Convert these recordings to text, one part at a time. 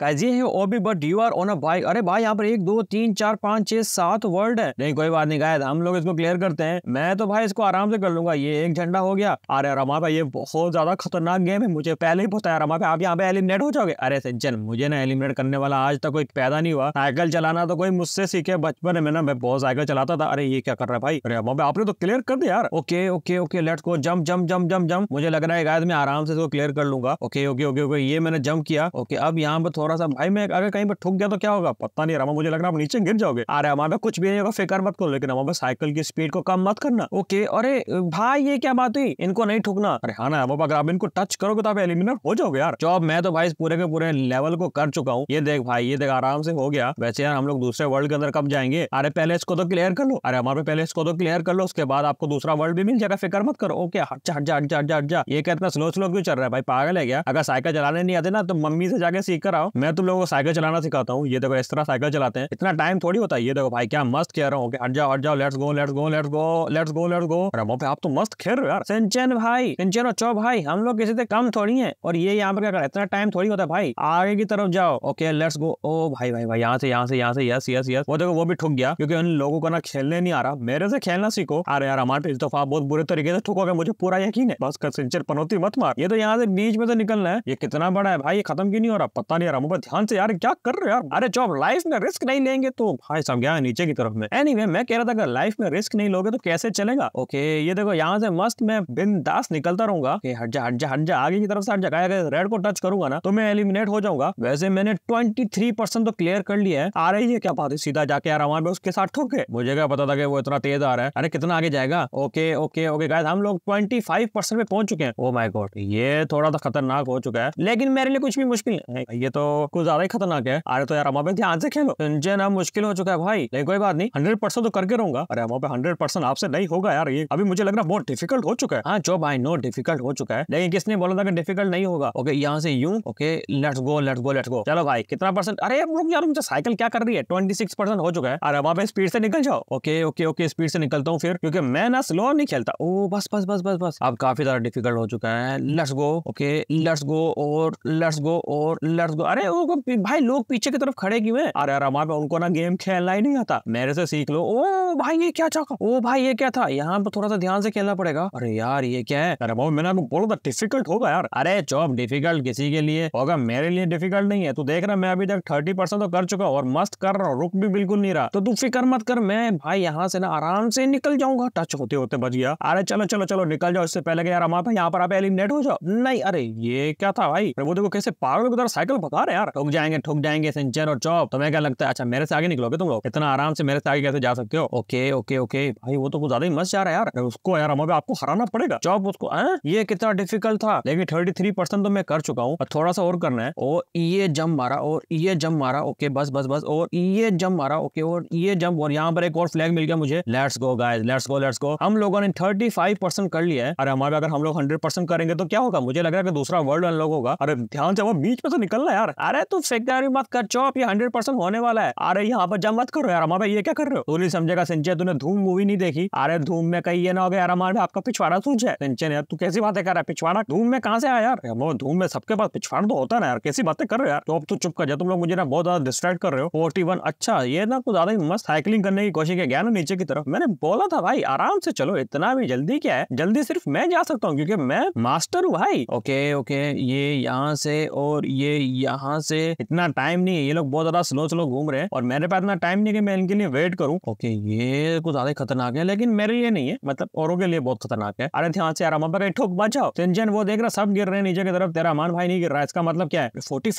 कैजी है ओबी but you are on a bike अरे भाई यहाँ पर एक दो तीन चार पाँच छह सात वर्ड है नहीं कोई बात नहीं गायद हम लोग इसको क्लियर करते हैं मैं तो भाई इसको आराम से कर लूंगा ये एक झंडा हो गया अरे रमा भाई ये बहुत ज्यादा खतरनाक गेम है मुझे पहले ही पता है रमा भाई आप यहाँ पे एलिमिनेट हो जाओगे अरे सज्जन मुझे ना एलिमिनेट करने वाला आज तक कोई पैदा नहीं हुआ साइकिल चलाना तो कोई मुझसे सीखे बचपन में ना मैं बहुत साइकिल चलाता था अरे ये क्या कर रहा है भाई अरे रमा भाई आपने तो क्लियर कर दिया यार okay okay okay let's go jump jump jump jump जम मुझे लग रहा है गायद मैं आराम से इसको क्लियर कर लूंगा ओके ओके ओके ओके ये मैंने जम किया ओके अब यहाँ पर थोड़ा थोड़ा सा भाई मैं अगर कहीं पर ठुक गया तो क्या होगा पता नहीं रमा मुझे लग रहा आप नीचे गिर जाओगे अरे हमारे कुछ भी नहीं होगा फिकर मत करो लेकिन हमारे साइकिल की स्पीड को कम मत करना ओके अरे भाई ये क्या बात हुई इनको नहीं ठुकना अरे हाँ ना अगर आप इनको टच करोगे तो आप एलिमिनेट हो जाओगे यार जॉब मैं तो भाई पूरे के पूरे लेवल को कर चुका हूँ ये देख भाई ये देख आराम से हो गया वैसे यार हम लोग दूसरे वर्ल्ड के अंदर कब जाएंगे अरे पहले इसको तो क्लियर कर लो अरे हमारे पहले इसको तो क्लियर कर लो उसके बाद आपको दूसरा वर्ल्ड भी मिल जाएगा फिक्र मत करो ओके हट जा हट जा हट जा हट जा ये क्या स्लो स्लो क्यों चल रहा है भाई पागल है क्या अगर साइकिल चलाने नहीं आते ना तो मम्मी से जाके सीख कर आओ मैं तुम लोगों को साइकिल चलाना सिखाता हूँ ये देखो इस तरह साइकिल चलाते हैं इतना टाइम थोड़ी होता है ये देखो भाई क्या मस्त कह रहा हूँ हट जाओ हट जाओ let's go let's go let's go let's go let's go अरे पे आप तो मस्त खेल रहे हो यार सिंचन भाई सिंचन और चौ भाई हम लोग किसी से कम थोड़ी है और ये यहाँ पर क्या कर इतना टाइम थोड़ी होता है भाई आगे की तरफ जाओ ओके लेट्स गो ओ भाई भाई भाई यहाँ से यहाँ से यहाँ से यस यस यस वो देखो वो भी ठुक गया क्योंकि उन लोगों को ना खेलने नहीं आ रहा मेरे से खेलना सीखो अरे यार हमारे इस दफा बहुत बुरे तरीके से ठुकोगे मुझे पूरा यकीन है बस सिंचन पनौती मत मार ये तो यहाँ से बीच में तो निकलना है ये कितना बड़ा है भाई ये खत्म क्यों नहीं हो रहा पता नहीं रहा मुबर ध्यान से यार क्या कर रहे हो यार अरे जॉब लाइफ में रिस्क नहीं लेंगे तो भाई सब गया नीचे की तरफ में एनी anyway, मैं कह रहा था अगर लाइफ में रिस्क नहीं लोगे तो कैसे चलेगा ओके ये देखो यहाँ से मस्त मैं बिंदास निकलता रहूंगा हट जा हट जा हट जा आगे की तरफ से हट जा रेड को टच करूंगा ना तो मैं एलिमिनेट हो जाऊंगा वैसे मैंने ट्वेंटी थ्री परसेंट तो क्लियर कर लिया है आ रही है क्या बात है सीधा जाके आ रहा हूँ उसके साथ ठोके मुझे क्या पता था कि वो इतना तेज आ रहा है अरे कितना आगे जाएगा ओके ओके ओके गाय हम लोग ट्वेंटी फाइव परसेंट पे पहुंच चुके हैं ओ माई गॉड ये थोड़ा सा खतरनाक हो चुका है लेकिन मेरे लिए कुछ भी मुश्किल है ये तो तो कुछ ज्यादा ही खतरनाक है अरे तो यार अमा पे ध्यान से खेलो संजय नाम मुश्किल हो चुका है भाई लेकिन कोई बात नहीं हंड्रेड परसेंट तो करके रहूंगा अरे अमा पे हंड्रेड परसेंट आपसे नहीं होगा यार ये अभी मुझे लग रहा है बहुत डिफिकल्ट हो चुका है हाँ जो भाई नो डिफिकल्ट हो चुका है लेकिन किसने बोला था कि डिफिकल्ट नहीं होगा ओके यहाँ से you okay let's go let's go let's go चलो भाई कितना परसेंट अरे रुक यार मुझे साइकिल क्या कर रही है ट्वेंटी सिक्स परसेंट हो चुका है अरे अमा पे स्पीड से निकल जाओ ओके ओके ओके स्पीड से निकलता हूँ फिर क्योंकि मैं ना स्लो नहीं खेलता ओ बस बस बस बस बस अब काफी ज्यादा डिफिकल्ट हो चुका है let's go okay let's go और लेट्स गो और लेट्स गो अरे अरे वो भाई लोग पीछे की तरफ खड़े क्यों है अरे रमा पे उनको ना गेम खेलना ही नहीं आता मेरे से सीख लो ओ भाई ये क्या चाका ओ भाई ये क्या था यहाँ पर थोड़ा सा ध्यान से खेलना पड़ेगा अरे यार ये क्या है अरे मैंने आपको तो बोला था डिफिकल्ट होगा यार अरे चौप डिफिकल्ट किसी के लिए होगा मेरे लिए डिफिकल्ट नहीं है तू देख रहा मैं अभी तक थर्टी तो कर चुका और मस्त कर रहा हूँ रुक भी बिल्कुल नहीं रहा तो तू फिक्र मत कर मैं भाई यहाँ से ना आराम से निकल जाऊंगा टच होते होते बच गया अरे चलो चलो चलो निकल जाओ इससे पहले यार यहाँ पर आप एलिमिनेट हो जाओ नहीं अरे ये क्या था भाई वो देखो कैसे पागल की तरह साइकिल भगा है यार ठोक जाएंगे ठोक जाएंगे सिंचर और चौप तुम्हें तो क्या लगता है अच्छा मेरे से आगे निकलोगे तुम लोग इतना आराम से मेरे से आगे कैसे जा सकते हो ओके ओके ओके भाई वो तो कुछ ज्यादा ही मस्त जा रहा है यार उसको यार हमें आपको हराना पड़ेगा चौप उसको ये कितना डिफिकल्ट था लेकिन थर्टी थ्री परसेंट तो मैं कर चुका हूँ थोड़ा सा और करना है और ये जम मारा और ये जम मारा ओके बस बस बस और ये जम मारा ओके और ये जम और यहाँ पर एक और फ्लैग मिल गया मुझे let's go guys let's go let's go हम लोगों ने थर्टी फाइव परसेंट कर लिया है अरे हमारे अगर हम लोग हंड्रेड परसेंट करेंगे तो क्या होगा मुझे लग रहा है कि दूसरा वर्ल्ड अनलॉक होगा अरे ध्यान से वो बीच में से निकलना यार अरे तू फेंकदारी मत कर चौप ये हंड्रेड परसेंट होने वाला है अरे यहाँ पर जम मत करो यार हमारे ये क्या कर रहे हो तू नहीं समझेगा सिंचन तूने धूम मूवी नहीं देखी अरे धूम में कहीं ये ना हो गया यार हमारे आपका पिछवाड़ा सूझ है सिंचन यार तू कैसी बातें कर रहा है पिछवाड़ा धूम में कहा से आया यार धूम में सबके पास पिछवाड़ा तो होता है ना यार कैसी बातें कर रहे हो यार तो अब तू चुप कर जा तुम लोग मुझे ना बहुत ज्यादा डिस्ट्रैक्ट कर रहे हो फोर्टी अच्छा ये ना कुछ ज्यादा ही मस्त साइकिलिंग करने की कोशिश किया ना नीचे की तरफ मैंने बोला था भाई आराम से चलो इतना भी जल्दी क्या है जल्दी सिर्फ मैं जा सकता हूँ क्योंकि मैं मास्टर हूँ भाई ओके ओके ये यहाँ से और ये यहाँ यहाँ से इतना टाइम नहीं है ये लोग बहुत ज्यादा स्लो स्लो घूम रहे हैं और मेरे पास इतना टाइम नहीं है मैं इनके लिए वेट करूँ ओके ये कुछ ज्यादा खतरनाक है लेकिन मेरे लिए नहीं है मतलब औरों के लिए बहुत खतरनाक है अरे यहाँ से आराम अमन ठोक बचाओ टेंशन वो देख रहा सब गिर रहे हैं नीचे की तरफ तेरा अमान भाई नहीं गिर रहा है इसका मतलब क्या है फोर्टी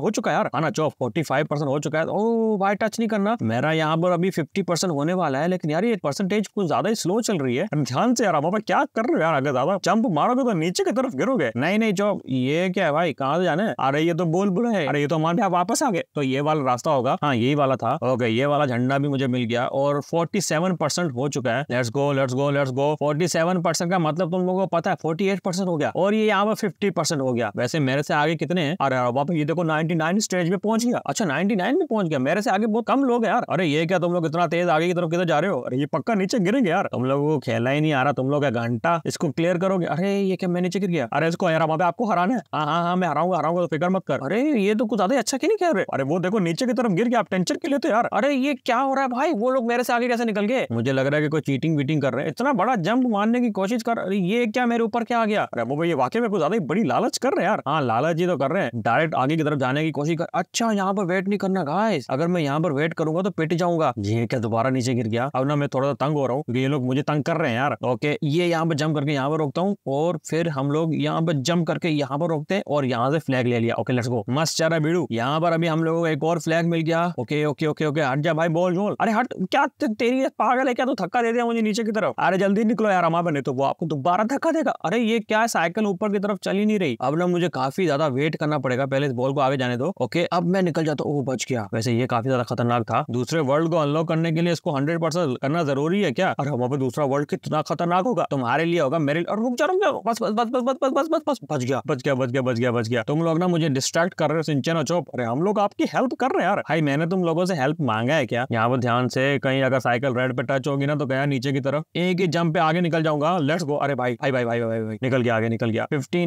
हो चुका है यार आना फोर्टी फाइव परसेंट हो चुका है ओ भाई टच नहीं करना मेरा यहाँ पर अभी फिफ्टी परसेंट होने वाला है लेकिन यार ये परसेंटेज कुछ ज्यादा ही स्लो चल रही है ध्यान से यार अमन क्या कर रहे हो यार अगर ज्यादा जंप मारोगे तो नीचे की तरफ गिरोगे नहीं नहीं चौक ये क्या है भाई कहाँ से जाना है अरे ये तो बोल बुरा है है अरे ये तो हमारे आप वापस आ गए तो ये वाला रास्ता होगा हाँ यही वाला था ओके ये वाला झंडा भी मुझे मिल गया और फोर्टी सेवन परसेंट हो चुका है let's go let's go let's go forty seven percent का मतलब तुम लोगों को पता है फोर्टी एट परसेंट हो गया और ये यहाँ पर फिफ्टी परसेंट हो गया वैसे मेरे से आगे कितने अरे अरे बाप ये देखो नाइनटी नाइन स्टेज पे पहुंच गया अच्छा नाइनटी नाइन में पहुंच गया मेरे से आगे बहुत कम लोग है यार अरे ये क्या तुम लोग इतना तेज आगे की तरफ किधर जा रहे हो अरे ये पक्का नीचे गिरेंगे यार तुम लोगों को खेला ही नहीं आ रहा तुम लोग घंटा इसको क्लियर करोगे अरे ये क्या मैं नीचे गिर गया अरे इसको यार आपको हराना है हाँ हाँ हाँ मैं हराऊंगा हराऊंगा तो फिक्र मत कर अरे ये ये तो कुछ ज्यादा अच्छा क्यों नहीं कह रहे अरे वो देखो नीचे की तरफ गिर गया आप टेंशन के लिए तो यार अरे ये क्या हो रहा है भाई वो लोग मेरे से आगे कैसे निकल गए मुझे लग रहा है कि कोई चीटिंग वीटिंग कर रहे हैं इतना बड़ा जंप मारने की कोशिश कर अरे ये क्या मेरे ऊपर क्या आ गया अरे वो भाई ये वाकई में कुछ ज्यादा बड़ी लालच कर रहे यार हाँ लालच ये तो कर रहे हैं डायरेक्ट आगे की तरफ जाने की कोशिश कर अच्छा यहाँ पर वेट नहीं करना गाइस अगर मैं यहाँ पर वेट करूंगा तो पिट जाऊंगा ये क्या दोबारा नीचे गिर गया अब ना मैं थोड़ा सा तंग हो रहा हूँ ये लोग मुझे तंग कर रहे हैं यार ओके ये यहाँ पर जंप करके यहाँ पर रोकता हूँ और फिर हम लोग यहाँ पर जंप करके यहाँ पर रोकते हैं और यहाँ से फ्लैग ले लिया ओके लेट्स गो मस्त बस चल भिड़ू यहाँ पर अभी हम लोगों को एक और फ्लैग मिल गया ओके ओके ओके ओके हट जा भाई बोल बोल अरे हट क्या तेरी पागल है क्या तू तो थक्का दे दिया मुझे नीचे की तरफ अरे जल्दी निकलो यार हमारे बने तो वो आपको दोबारा धक्का देगा अरे ये क्या साइकिल ऊपर की तरफ चली नहीं रही अब ना मुझे काफी ज्यादा वेट करना पड़ेगा पहले इस बॉल को आगे जाने दो ओके अब मैं निकल जाता हूँ बच गया वैसे ये काफी ज्यादा खतरनाक था दूसरे वर्ल्ड को अनलॉक करने के लिए इसको हंड्रेड परसेंट करना जरूरी है क्या अरे हमारे दूसरा वर्ल्ड कितना खतरनाक होगा तुम्हारे लिए होगा मेरे और रुक जा रुक जा बस बस बस बस बस बस बस बस बच गया बच गया बच गया बच गया बच गया तुम लोग ना मुझे डिस्ट्रैक्ट कर रहे रहे हो सिंचना चौप अरे हम लोग आपकी हेल्प कर रहे हैं यार भाई मैंने तुम लोगों से हेल्प मांगा है क्या यहाँ पर ध्यान से कहीं अगर साइकिल रेड पे टच होगी ना तो गया नीचे की तरफ एक ही जंप पे आगे निकल जाऊंगा लेट्स गो अरे भाई भाई भाई भाई भाई भाई निकल गया आगे निकल गया फिफ्टी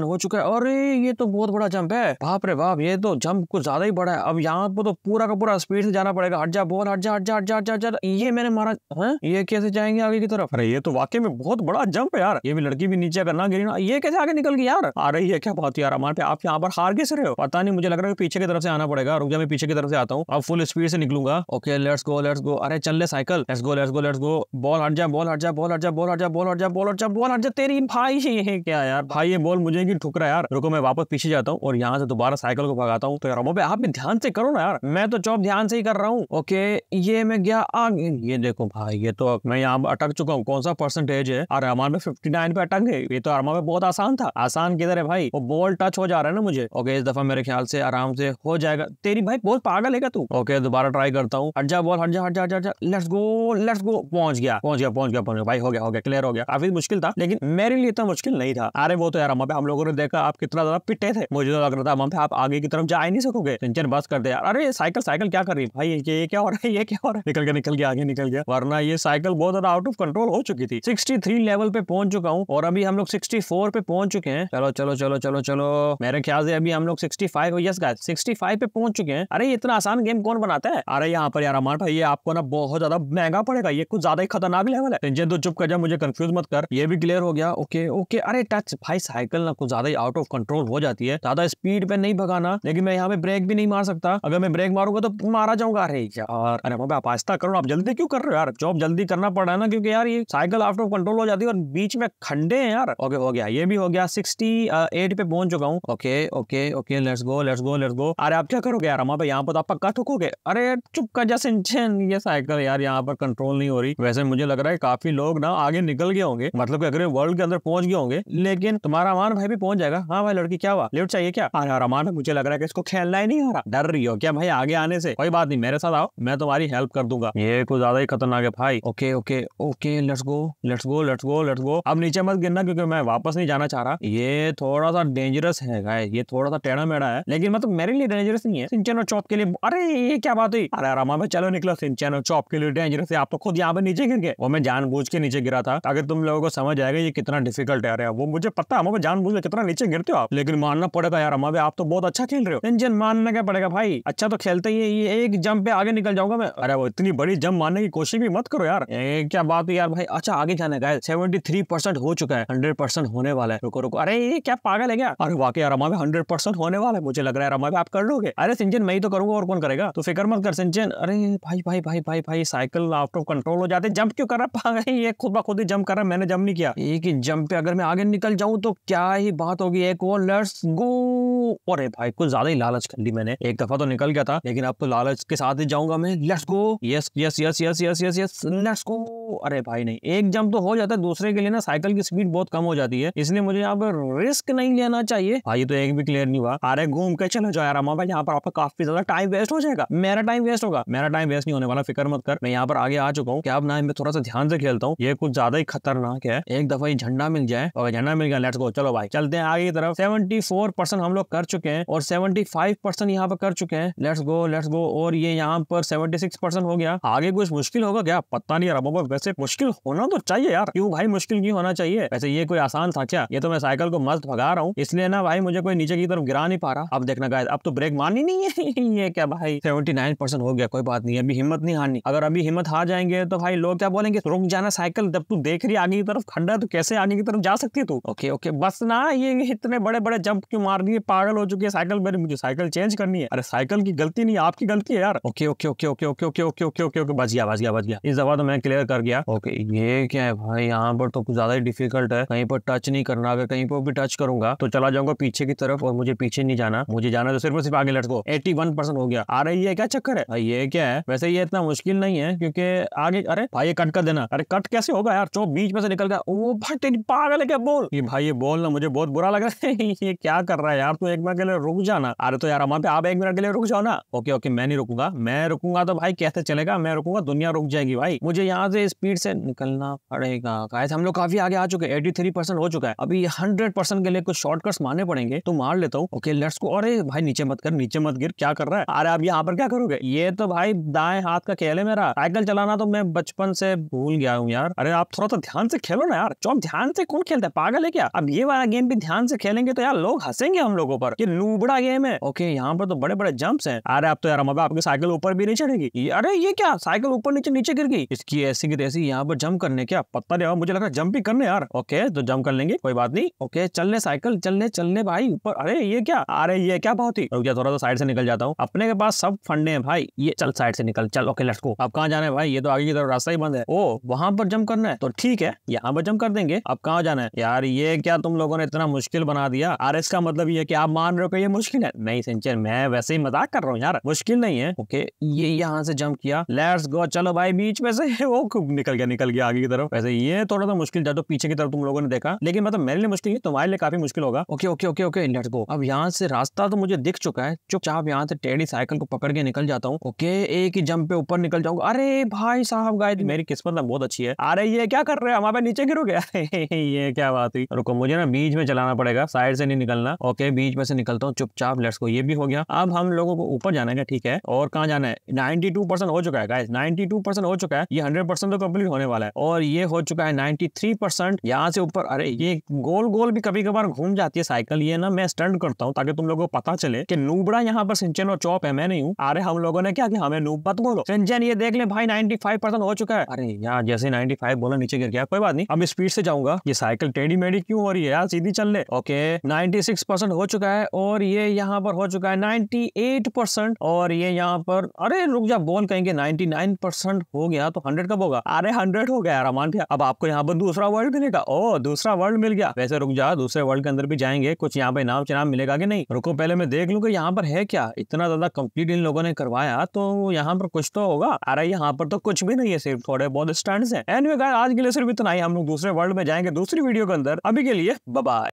हो चुका है अरे ये तो बहुत बड़ा जंप है बाप रे बाप ये तो जंप कुछ ज्यादा ही बड़ा है अब यहाँ पर तो पूरा का पूरा स्पीड से जाना पड़ेगा हट जा बोल हट जा हट जा हट जा हट जा, ये मैंने मारा ये कैसे जाएंगे आगे की तरफ अरे ये तो वाकई में बहुत बड़ा जंप है यार ये भी लड़की भी नीचे अगर ना गिरी ना ये कैसे आगे निकल गई यार आ रही है क्या बात यार हमारे आप यहाँ पर हार कैसे रहे हो पता नहीं मुझे लग रहा है पीछे की तरफ से आना पड़ेगा रुक जा मैं पीछे की तरफ से आता हूँ अब फुल स्पीड से निकलूंगा okay let's go let's go अरे चल ले cycle let's go let's go let's go ball हट जा बॉल हट जा बॉल हट जा बॉल हट जा बॉल हट जा बॉल हट जा बॉल हट जा तेरी भाई ये क्या यार भाई ये बॉल मुझे की ठुक ठुकरा यार रुको मैं वापस पीछे जाता हूँ और यहाँ से दोबारा साइकिल को भगाता हूँ तो यार आप भी ध्यान से करो ना यार मैं तो चौप ध्यान से ही कर रहा हूँ ओके ये मैं गया आगे ये देखो भाई ये तो मैं यहाँ अटक चुका हूँ कौन सा परसेंटेज है अरे हमारे फिफ्टी नाइन पे अटक गए ये तो हमारे बहुत आसान था आसान किधर है भाई वो बॉल टच हो जा रहा है ना मुझे ओके इस दफा मेरे मेरे ख्याल से आराम से हो जाएगा तेरी भाई बहुत पागल है तू ओके दोबारा ट्राई करता हूँ हट जा बॉल हट जा हट जा हट जा, लेट्स गो लेट्स गो पहुंच गया पहुंच गया पहुंच गया पहुंच गया भाई हो गया हो गया क्लियर हो गया काफी मुश्किल था लेकिन मेरे लिए इतना मुश्किल नहीं था अरे वो तो यार वहाँ पे हम लोगों ने देखा आप कितना ज्यादा पिटे थे मुझे तो लग रहा था पे आप आगे की तरफ जा ही नहीं सकोगे टेंशन बस कर दे यार अरे साइकिल साइकिल क्या कर रही है भाई ये क्या हो रहा है ये क्या हो रहा है निकल गया निकल गया आगे निकल गया वरना ये साइकिल बहुत ज्यादा आउट ऑफ कंट्रोल हो चुकी थी सिक्सटी लेवल पे पहुंच चुका हूँ और अभी हम लोग सिक्सटी पे पहुंच चुके हैं चलो चलो चलो चलो चलो मेरे ख्याल से अभी हम लोग sixty five yes guys sixty five पे पहुंच चुके हैं अरे इतना आसान गेम कौन बनाता है अरे यहाँ पर यार अमर भाई ये आपको ना बहुत ज्यादा महंगा पड़ेगा ये कुछ ज्यादा ही खतरनाक लेवल है इंजन तो चुप कर जा मुझे कंफ्यूज मत कर ये भी क्लियर हो गया ओके ओके अरे टच भाई साइकिल ना कुछ ज्यादा ही आउट ऑफ कंट्रोल हो जाती है ज्यादा स्पीड पे नहीं भगाना लेकिन मैं यहाँ पे ब्रेक भी नहीं मार सकता अगर मैं ब्रेक मारूंगा तो मारा जाऊंगा अरे यार अरे मैं आप आस्था करो आप जल्दी क्यों कर रहे हो यार जॉब जल्दी करना पड़ रहा है ना क्योंकि यार ये साइकिल आउट ऑफ कंट्रोल हो जाती है और बीच में खंडे हैं यार ओके हो गया ये भी हो गया सिक्सटी एट पे पहुंच चुका हूँ okay okay okay let's let's go let's go let's go अरे आप क्या करोगे यार वहाँ पे यहाँ पर तो आप पक्का ठुकोगे अरे चुप कर जा सिंचन ये साइकिल यार यहाँ पर कंट्रोल नहीं हो रही वैसे मुझे लग रहा है काफी लोग ना आगे निकल गए होंगे मतलब अगर वर्ल्ड के अंदर पहुंच गए होंगे लेकिन तुम्हारा अमान भाई भी पहुंच जाएगा हाँ भाई लड़की क्या हुआ लेट चाहिए क्या अरे यार अमान मुझे लग रहा है कि इसको खेलना ही नहीं हो रहा डर रही हो क्या भाई आगे आने से कोई बात नहीं मेरे साथ आओ मैं तुम्हारी हेल्प कर दूंगा ये कुछ ज्यादा ही खतरनाक है भाई okay okay okay let's go let's go let's go let's go अब नीचे मत गिरना क्योंकि मैं वापस नहीं जाना चाह रहा ये थोड़ा सा डेंजरस है ये थोड़ा सा टेढ़ा मेढ़ा है लेकिन मतलब मेरे लिए डेंजरस नहीं है सिंचन और चौप के लिए अरे ये क्या बात हुई अरे आरामा में चलो निकलो सिंचन और चौप के लिए डेंजरस है आप तो खुद यहाँ पे नीचे गिर गए वो मैं जान के नीचे गिरा था अगर तुम लोगों को समझ आएगा ये कितना डिफिकल्ट है वो मुझे पता है जान बुझ के कितना नीचे गिरते हो आप लेकिन मानना पड़ेगा यार हमारे आप तो बहुत अच्छा खेल रहे हो इंजन मानना क्या पड़ेगा भाई अच्छा तो खेलते ही ये एक जंप पे आगे निकल जाऊंगा मैं अरे वो इतनी बड़ी जंप मारने की कोशिश भी मत करो यार क्या बात है यार भाई अच्छा आगे जाने का सेवेंटी थ्री परसेंट हो चुका है हंड्रेड परसेंट होने वाला है रुको रुको अरे ये क्या पागल है क्या अरे वाकई यार हमारे हंड्रेड परसेंट होने वाला है है मुझे लग रहा है रमा भी आप कर लोगे अरे सिंचन मैं ही तो करूंगा और कौन करेगा तो फिक्र मत कर सिंचन अरे भाई भाई भाई भाई भाई साइकिल आउट ऑफ कंट्रोल हो जाते जंप क्यों कर रहा है ये खुद ब खुद ही जंप कर रहा है मैंने जंप नहीं किया एक ही जंप पे अगर मैं आगे निकल जाऊं तो क्या ही बात होगी एक और लेट्स गो अरे भाई कुछ ज्यादा ही लालच कर ली मैंने एक दफा तो निकल गया था लेकिन अब तो लालच के साथ ही जाऊंगा मैं let's go yes yes yes yes yes yes yes let's go अरे भाई नहीं एक जंप तो हो जाता है दूसरे के लिए ना साइकिल की स्पीड बहुत कम हो जाती है इसलिए मुझे यहाँ पर रिस्क नहीं लेना चाहिए भाई तो एक भी क्लियर नहीं हुआ अरे घूम के चलो जाओ आराम भाई यहाँ पर आपका काफी ज्यादा टाइम वेस्ट हो जाएगा मेरा टाइम वेस्ट होगा मेरा टाइम वेस्ट नहीं होने वाला फिक्र मत कर मैं यहाँ पर आगे आ चुका हूँ क्या अब ना मैं थोड़ा सा ध्यान से खेलता हूँ ये कुछ ज्यादा ही खतरनाक है एक दफा ये झंडा मिल जाए और झंडा मिल गया लेट्स गो चलो भाई चलते हैं आगे की तरफ सेवेंटी हम लोग कर चुके हैं और सेवेंटी फाइव यहाँ पर कर चुके हैं लेट्स गो लेट्स गो और ये यहाँ पर सेवेंटी सिक्स परसेंट हो गया आगे कुछ मुश्किल होगा क्या पता नहीं यार अब वैसे मुश्किल होना तो चाहिए यार क्यों भाई मुश्किल क्यों होना चाहिए वैसे ये कोई आसान था क्या ये तो मैं साइकिल को मस्त भगा रहा हूँ इसलिए ना भाई मुझे कोई नीचे की तरफ गिरा नहीं पा पा रहा अब देखना गाय अब तो ब्रेक मारनी नहीं है ये क्या भाई सेवेंटी नाइन परसेंट हो गया कोई बात नहीं अभी हिम्मत नहीं हारनी अगर अभी हिम्मत हार जाएंगे तो भाई लोग क्या बोलेंगे रुक जाना साइकिल जब तू देख रही आगे की तरफ खंडा तो कैसे आगे की तरफ जा सकती तू ओके ओके बस ना ये इतने बड़े बड़े जंप क्यों मार दिए पागल हो चुकी है साइकिल मेरी मुझे साइकिल चेंज करनी है अरे साइकिल की गलती नहीं आपकी गलती है यार okay okay okay okay okay okay okay okay okay okay बच गया बच गया बच गया इस दफा तो मैं क्लियर कर गया ओके ये क्या है भाई यहाँ पर तो कुछ ज्यादा ही डिफिकल्ट है कहीं पर टच नहीं करना अगर कहीं पर भी टच करूंगा तो चला जाऊंगा पीछे की तरफ और मुझे पीछे नहीं जाना मुझे जाना तो सिर्फ और सिर्फ आगे लटको एट्टी वन परसेंट हो गया अरे ये क्या चक्कर है ये क्या है वैसे ये इतना मुश्किल नहीं है क्योंकि आगे अरे भाई ये कट कर देना अरे कट कैसे होगा यार चौक बीच में से निकल गया वो भाई तेरी पागल है क्या बोल ये भाई ये बोल ना मुझे बहुत बुरा लग रहा है ये क्या कर रहा है यार तू एक मिनट के लिए रुक जाना अरे तो यार वहां पे आप एक मिनट के लिए रुक जाओ ना ओके ओके मैं नहीं रुकूंगा मैं रुकूंगा तो भाई कैसे चलेगा मैं रुकूंगा दुनिया रुक जाएगी भाई मुझे यहाँ से स्पीड से निकलना पड़ेगा गाइस हम लोग काफी आगे आ चुके हैं एटी थ्री परसेंट हो चुका है अभी हंड्रेड परसेंट के लिए कुछ शॉर्टकट्स मारने पड़ेंगे तो मार लेता हूँ ओके लेट नट्स को अरे भाई नीचे मत कर नीचे मत गिर क्या कर रहा है अरे आप यहाँ पर क्या करोगे ये तो भाई दाएं हाथ का खेल है मेरा साइकिल चलाना तो मैं बचपन से भूल गया हूँ यार अरे आप थोड़ा सा तो ध्यान से खेलो ना यार चौक ध्यान से कौन खेलता है पागल है क्या अब ये वाला गेम भी ध्यान से खेलेंगे तो यार लोग हंसेंगे हम लोगों पर ये नूबड़ा गेम है ओके यहाँ पर तो बड़े बड़े जंप्स हैं अरे आप तो यार अमाबा आपकी साइकिल ऊपर भी नहीं चढ़ेगी अरे ये क्या साइकिल ऊपर नीचे नीचे गिर गई इसकी ऐसी की तैसी यहाँ पर जंप करने क्या पता नहीं मुझे लगा जंप ही करने यार ओके तो जंप कर लेंगे कोई बात नहीं ओके चलने साइकिल चलने चलने भाई ऊपर अरे ये क्या आ रही है क्या बहुत ही रुक जा थोड़ा सा साइड से निकल जाता हूँ अपने के पास सब फंडे हैं भाई ये चल साइड से निकल चल ओके लेट्स गो अब कहाँ जाना है भाई ये तो आगे की तरफ रास्ता ही बंद है ओ वहां पर जम करना है तो ठीक है यहाँ पर जम कर देंगे अब कहाँ जाना है यार ये क्या तुम लोगों ने इतना मुश्किल बना दिया आर एस का मतलब ये की आप मान रहे हो कि ये मुश्किल है नहीं सिंचर मैं वैसे ही मजाक कर रहा हूँ यार मुश्किल नहीं है ओके ये यहाँ से जम किया लेट्स गो चलो भाई बीच में से वो निकल गया निकल गया आगे की तरफ वैसे ये थोड़ा सा मुश्किल था जो पीछे की तरफ तुम लोगों ने देखा लेकिन मतलब मेरे लिए मुश्किल है तुम्हारे लिए काफी मुश्किल होगा okay okay okay okay let's go अब यहाँ से रास्ता तो मुझे दिख चुका है चुपचाप यहाँ से टेढ़ी साइकिल को पकड़ के निकल जाता हूँ ओके एक ही जंप पे ऊपर निकल जाऊंगा अरे भाई साहब गाय हम्म। मेरी किस्मत ना बहुत अच्छी है अरे ये क्या कर रहे हैं हमारे नीचे गया ये क्या बात हुई रुको मुझे ना बीच में चलाना पड़ेगा साइड से नहीं निकलना ओके बीच में से निकलता हूँ चुपचाप लेट्स को ये भी हो गया अब हम लोगों को ऊपर जाना है ठीक है और कहाँ जाना है नाइन्टी टू परसेंट हो चुका है गाइस टू परसेंट हो चुका है ये हंड्रेड परसेंट तो कम्प्लीट होने वाला है और ये हो चुका है नाइनटी थ्री परसेंट यहाँ से ऊपर अरे ये गोल गोल भी कभी कभार घूम जाती है साइकिल ये ना मैं स्टंट करता हूँ ताकि तुम लोगों को पता चले कि नूबड़ा यहाँ पर सिंचन और चौप है मैं नहीं हूँ अरे हम लोगों ने क्या कि हमें नूब मत बोलो सिंचन ये देख ले भाई 95 परसेंट हो चुका है अरे यार जैसे 95 बोला नीचे गिर गया कोई बात नहीं अब स्पीड से जाऊंगा ये साइकिल टेढ़ी मेढ़ी क्यों हो रही है यार सीधी चल ले ओके नाइन्टी हो चुका है और ये यहाँ पर हो चुका है नाइन्टी और ये यहाँ पर अरे रुक जा बोल कहेंगे नाइन्टी हो गया तो हंड्रेड कब होगा अरे हंड्रेड हो गया रमान क्या अब आपको यहाँ पर दूसरा वर्ल्ड मिलेगा ओ दूसरा वर्ल्ड मिल गया वैसे रुक जा दूसरे वर्ल्ड के अंदर भी जाएंगे कुछ यहाँ पे नाम चिनाम मिलेगा कि नहीं रुको पहले मैं देख लूँ कि यहाँ पर है क्या इतना ज़्यादा कंप्लीट इन लोगों ने करवाया तो यहाँ पर कुछ तो होगा अरे यहाँ पर तो कुछ भी नहीं है सिर्फ थोड़े बहुत स्टैंड है एनवे anyway, आज के लिए सिर्फ इतना ही हम लोग दूसरे वर्ल्ड में जाएंगे दूसरी वीडियो के अंदर अभी के लिए बबाई